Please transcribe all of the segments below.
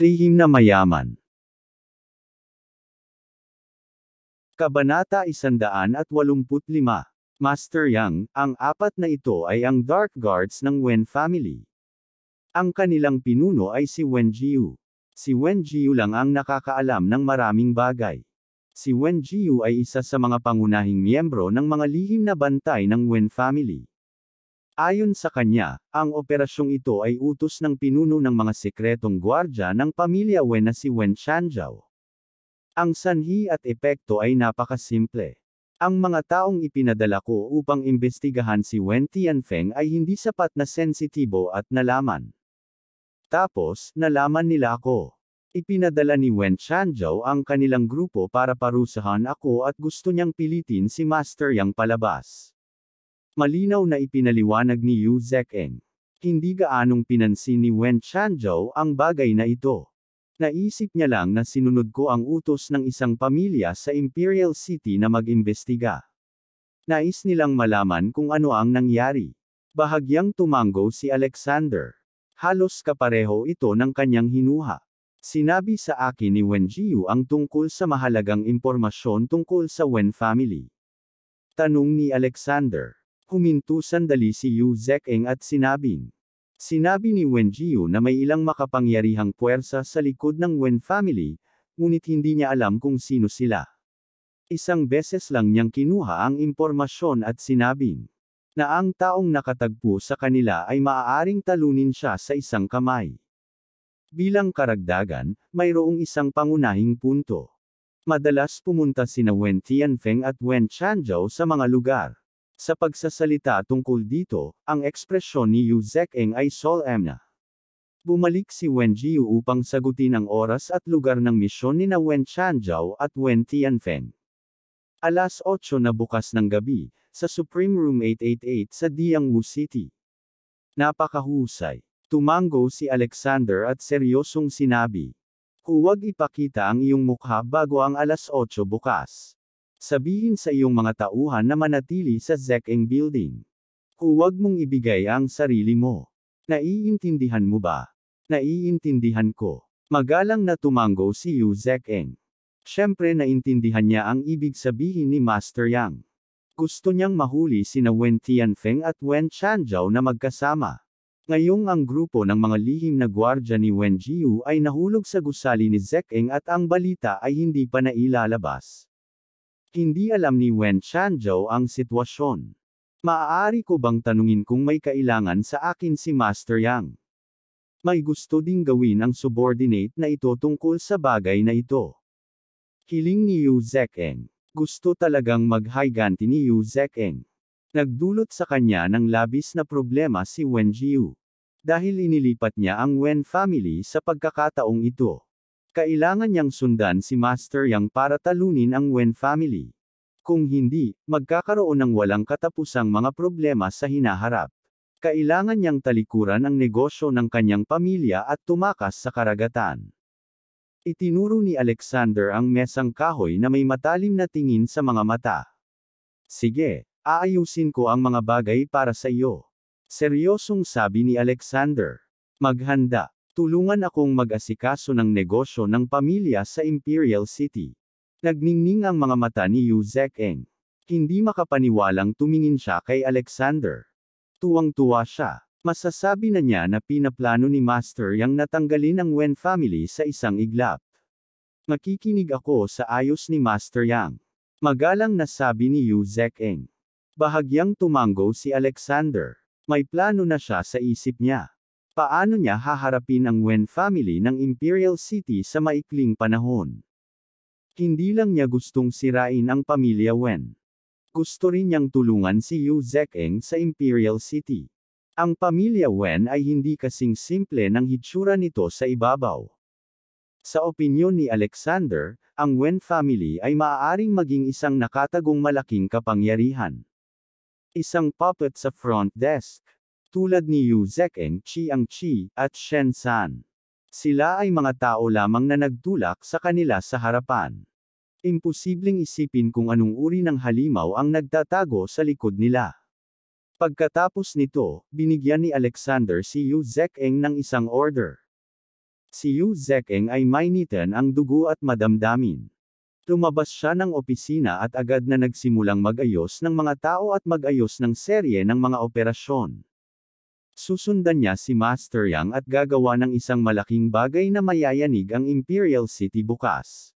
Lihim na mayaman. Kabanata 185. Master Yang, ang apat na ito ay ang Dark Guards ng Wen family. Ang kanilang pinuno ay si Wen Jiu. Si Wen Jiu lang ang nakakaalam ng maraming bagay. Si Wen Jiu ay isa sa mga pangunahing miyembro ng mga lihim na bantay ng Wen family. Ayon sa kanya, ang operasyong ito ay utos ng pinuno ng mga sekretong gwardya ng pamilya Wen na si Wen Shanjiao. Ang sanhi at epekto ay napakasimple. Ang mga taong ipinadala ko upang imbestigahan si Wen Tianfeng ay hindi sapat na sensitibo at nalaman. Tapos, nalaman nila ako. Ipinadala ni Wen Shanjiao ang kanilang grupo para parusahan ako at gusto niyang pilitin si Master Yang palabas. Malinaw na ipinaliwanag ni Yu Zekeng. Hindi gaanong pinansin ni Wen Chanzhou ang bagay na ito. Naisip niya lang na sinunod ko ang utos ng isang pamilya sa Imperial City na mag-imbestiga. Nais nilang malaman kung ano ang nangyari. Bahagyang tumango si Alexander. Halos kapareho ito ng kanyang hinuha. Sinabi sa akin ni Wen Jiu ang tungkol sa mahalagang impormasyon tungkol sa Wen family. Tanong ni Alexander. Huminto sandali si Yu Zekeng at sinabing. Sinabi ni Wen Jiu na may ilang makapangyarihang puwersa sa likod ng Wen family, ngunit hindi niya alam kung sino sila. Isang beses lang niyang kinuha ang impormasyon at sinabing na ang taong nakatagpo sa kanila ay maaaring talunin siya sa isang kamay. Bilang karagdagan, mayroong isang pangunahing punto. Madalas pumunta sina Wen Tianfeng at Wen Chanzhou sa mga lugar sa pagsasalita tungkol dito, ang ekspresyon ni Yu Zekeng ay solemn na. Bumalik si Wen Jiu upang sagutin ang oras at lugar ng misyon ni na Wen Chanjiao at Wen Tianfeng. Alas 8 na bukas ng gabi, sa Supreme Room 888 sa Diangwu City. Napakahusay. Tumango si Alexander at seryosong sinabi. Huwag ipakita ang iyong mukha bago ang alas 8 bukas. Sabihin sa iyong mga tauhan na manatili sa Zekeng Building. Huwag mong ibigay ang sarili mo. Naiintindihan mo ba? Naiintindihan ko. Magalang na tumango si Yu Zekeng. Siyempre naintindihan niya ang ibig sabihin ni Master Yang. Gusto niyang mahuli sina Wen Tianfeng at Wen Chanzhao na magkasama. Ngayong ang grupo ng mga lihim na gwardya ni Wen Jiu ay nahulog sa gusali ni Zekeng at ang balita ay hindi pa nailalabas. Hindi alam ni Wen Shanzhou ang sitwasyon. Maaari ko bang tanungin kung may kailangan sa akin si Master Yang? May gusto ding gawin ang subordinate na ito tungkol sa bagay na ito. Hiling ni Yu Zekeng. Gusto talagang maghayganti ni Yu Zekeng. Nagdulot sa kanya ng labis na problema si Wen Jiu. Dahil inilipat niya ang Wen family sa pagkakataong ito. Kailangan niyang sundan si Master Yang para talunin ang Wen family. Kung hindi, magkakaroon ng walang katapusang mga problema sa hinaharap. Kailangan niyang talikuran ang negosyo ng kanyang pamilya at tumakas sa karagatan. Itinuro ni Alexander ang mesang kahoy na may matalim na tingin sa mga mata. Sige, aayusin ko ang mga bagay para sa iyo. Seryosong sabi ni Alexander. Maghanda, Tulungan akong mag-asikaso ng negosyo ng pamilya sa Imperial City. Nagningning ang mga mata ni Yu Zekeng. Hindi makapaniwalang tumingin siya kay Alexander. Tuwang-tuwa siya. Masasabi na niya na pinaplano ni Master yang natanggalin ang Wen family sa isang iglap. Makikinig ako sa ayos ni Master Yang. Magalang na sabi ni Yu Zekeng. Bahagyang tumango si Alexander. May plano na siya sa isip niya. Paano niya haharapin ang Wen family ng Imperial City sa maikling panahon? Hindi lang niya gustong sirain ang pamilya Wen. Gusto rin niyang tulungan si Yu Zekeng sa Imperial City. Ang pamilya Wen ay hindi kasing simple ng hitsura nito sa ibabaw. Sa opinyon ni Alexander, ang Wen family ay maaaring maging isang nakatagong malaking kapangyarihan. Isang puppet sa front desk, tulad ni Yu Zeken, Chiang Chi, at Shen San. Sila ay mga tao lamang na nagtulak sa kanila sa harapan. Imposibleng isipin kung anong uri ng halimaw ang nagtatago sa likod nila. Pagkatapos nito, binigyan ni Alexander si Yu Zekeng ng isang order. Si Yu Zekeng ay mainitan ang dugo at madamdamin. Lumabas siya ng opisina at agad na nagsimulang mag-ayos ng mga tao at mag-ayos ng serye ng mga operasyon. Susundan niya si Master Yang at gagawa ng isang malaking bagay na mayayanig ang Imperial City bukas.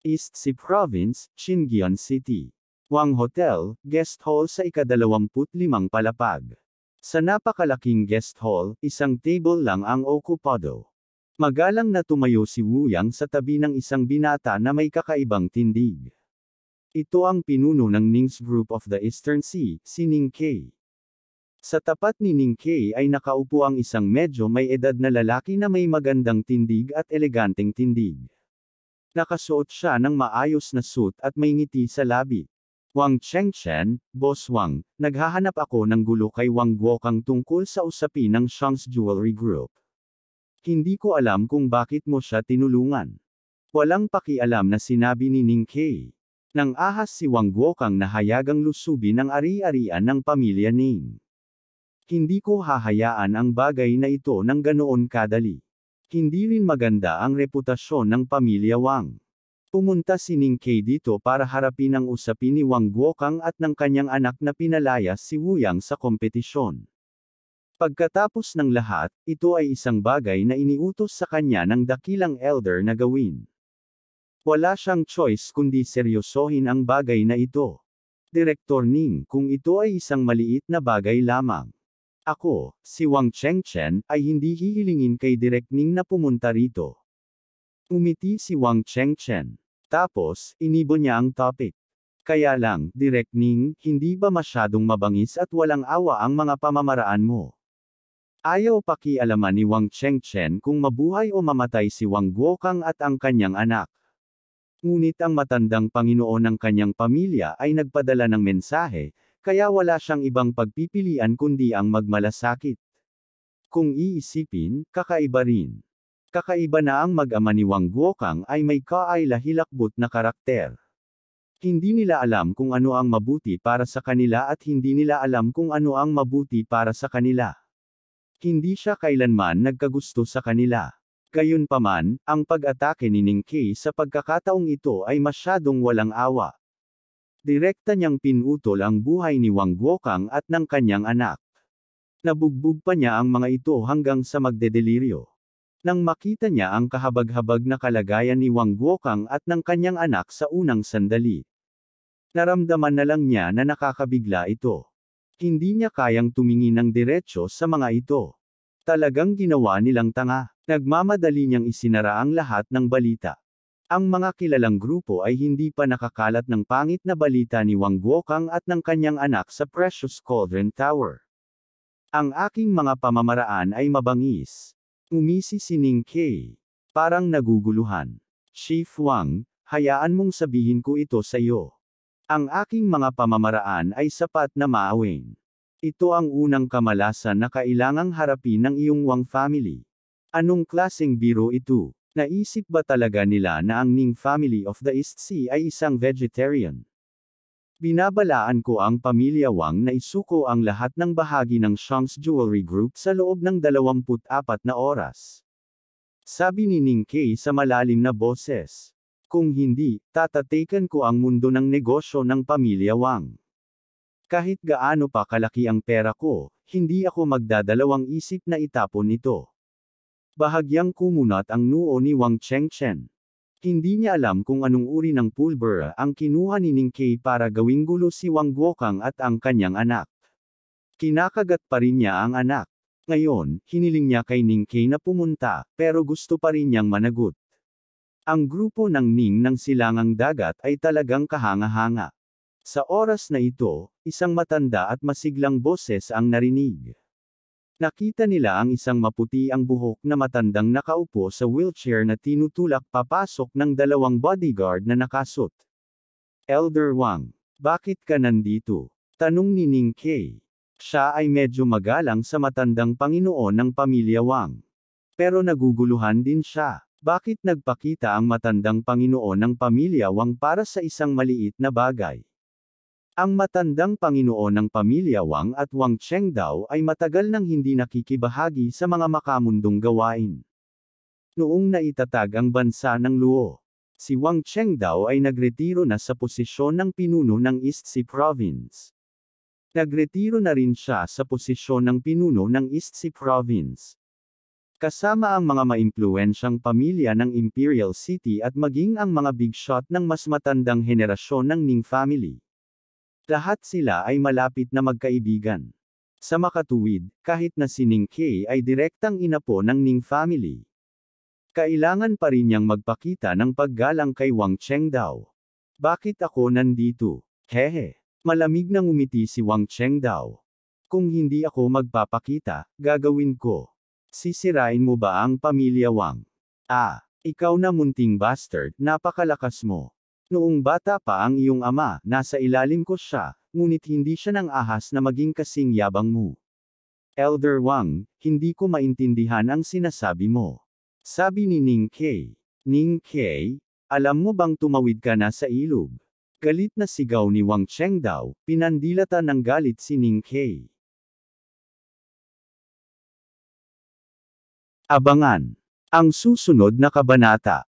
East Si Province, Chingyon City. Wang Hotel, guest hall sa ikadalawamputlimang palapag. Sa napakalaking guest hall, isang table lang ang okupado. Magalang na tumayo si Wu Yang sa tabi ng isang binata na may kakaibang tindig. Ito ang pinuno ng Ning's Group of the Eastern Sea, si Ning Kei. Sa tapat ni Ning Kay ay nakaupo ang isang medyo may edad na lalaki na may magandang tindig at eleganteng tindig. Nakasuot siya ng maayos na suit at may ngiti sa labi. Wang Chengchen, Boss Wang, naghahanap ako ng gulo kay Wang Guokang tungkol sa usapin ng Shangs Jewelry Group. Hindi ko alam kung bakit mo siya tinulungan. Walang pakialam na sinabi ni Ning Kay. Nang ahas si Wang Guokang na hayagang lusubi ng ari-arian ng pamilya Ning. Hindi ko hahayaan ang bagay na ito ng ganoon kadali. Hindi rin maganda ang reputasyon ng pamilya Wang. Pumunta si Ning Kay dito para harapin ang usapin ni Wang Guokang at ng kanyang anak na pinalayas si Wuyang sa kompetisyon. Pagkatapos ng lahat, ito ay isang bagay na iniutos sa kanya ng dakilang elder na gawin. Wala siyang choice kundi seryosohin ang bagay na ito. Direktor Ning, kung ito ay isang maliit na bagay lamang. Ako, si Wang Chengchen, ay hindi hihilingin kay Direk Ning na pumunta rito. Umiti si Wang Chengchen. Tapos, inibo niya ang topic. Kaya lang, Direk Ning, hindi ba masyadong mabangis at walang awa ang mga pamamaraan mo? Ayaw pakialaman ni Wang Chengchen kung mabuhay o mamatay si Wang Guokang at ang kanyang anak. Ngunit ang matandang Panginoon ng kanyang pamilya ay nagpadala ng mensahe, kaya wala siyang ibang pagpipilian kundi ang magmalasakit. Kung iisipin, kakaiba rin. Kakaiba na ang mag-ama ni Wang Guokang ay may kaay na karakter. Hindi nila alam kung ano ang mabuti para sa kanila at hindi nila alam kung ano ang mabuti para sa kanila. Hindi siya kailanman nagkagusto sa kanila. Gayunpaman, ang pag-atake ni Ning Kay sa pagkakataong ito ay masyadong walang awa. Direkta niyang pinutol ang buhay ni Wang Guokang at ng kanyang anak. Nabugbog pa niya ang mga ito hanggang sa magdedeliryo. Nang makita niya ang kahabag-habag na kalagayan ni Wang Guokang at ng kanyang anak sa unang sandali. Naramdaman na lang niya na nakakabigla ito. Hindi niya kayang tumingin ng diretsyo sa mga ito. Talagang ginawa nilang tanga. Nagmamadali niyang isinara ang lahat ng balita. Ang mga kilalang grupo ay hindi pa nakakalat ng pangit na balita ni Wang Guokang at ng kanyang anak sa Precious Cauldron Tower. Ang aking mga pamamaraan ay mabangis. Umisi si Ning Kay. Parang naguguluhan. Chief Wang, hayaan mong sabihin ko ito sa iyo. Ang aking mga pamamaraan ay sapat na maawin. Ito ang unang kamalasan na kailangang harapin ng iyong Wang family. Anong klaseng biro ito? Naisip ba talaga nila na ang Ning family of the East Sea ay isang vegetarian? Binabalaan ko ang pamilya Wang na isuko ang lahat ng bahagi ng Shang's Jewelry Group sa loob ng 24 na oras. Sabi ni Ning Kay sa malalim na boses. Kung hindi, tatataken ko ang mundo ng negosyo ng pamilya Wang. Kahit gaano pa kalaki ang pera ko, hindi ako magdadalawang isip na itapon ito. Bahagyang kumunat ang nuo ni Wang Chengchen. Hindi niya alam kung anong uri ng pulber ang kinuha ni Ning Kei para gawing gulo si Wang Guokang at ang kanyang anak. Kinakagat pa rin niya ang anak. Ngayon, hiniling niya kay Ning Kei na pumunta, pero gusto pa rin niyang managot. Ang grupo ng Ning ng Silangang Dagat ay talagang kahanga-hanga. Sa oras na ito, isang matanda at masiglang boses ang narinig. Nakita nila ang isang maputi ang buhok na matandang nakaupo sa wheelchair na tinutulak papasok ng dalawang bodyguard na nakasot. Elder Wang, bakit ka nandito? Tanong ni Ning Kay. Siya ay medyo magalang sa matandang Panginoon ng pamilya Wang. Pero naguguluhan din siya. Bakit nagpakita ang matandang Panginoon ng pamilya Wang para sa isang maliit na bagay? Ang matandang Panginoon ng pamilya Wang at Wang Chengdao ay matagal nang hindi nakikibahagi sa mga makamundong gawain. Noong naitatag ang bansa ng Luo, si Wang Chengdao ay nagretiro na sa posisyon ng pinuno ng East Sea Province. Nagretiro na rin siya sa posisyon ng pinuno ng East Sea Province. Kasama ang mga maimpluwensyang pamilya ng Imperial City at maging ang mga big shot ng mas matandang henerasyon ng Ning family. Lahat sila ay malapit na magkaibigan. Sa makatuwid, kahit na si Ning K ay direktang inapo ng Ning family. Kailangan pa rin niyang magpakita ng paggalang kay Wang Chengdao. Bakit ako nandito? Hehe. Malamig na umiti si Wang Chengdao. Kung hindi ako magpapakita, gagawin ko. Sisirain mo ba ang pamilya Wang? Ah, ikaw na munting bastard, napakalakas mo. Noong bata pa ang iyong ama, nasa ilalim ko siya, ngunit hindi siya ng ahas na maging kasing yabang mo. Elder Wang, hindi ko maintindihan ang sinasabi mo. Sabi ni Ning Kei. Ning Kei, alam mo bang tumawid ka na sa ilog? Galit na sigaw ni Wang Chengdao, pinandilata ng galit si Ning Kei. Abangan! Ang susunod na kabanata.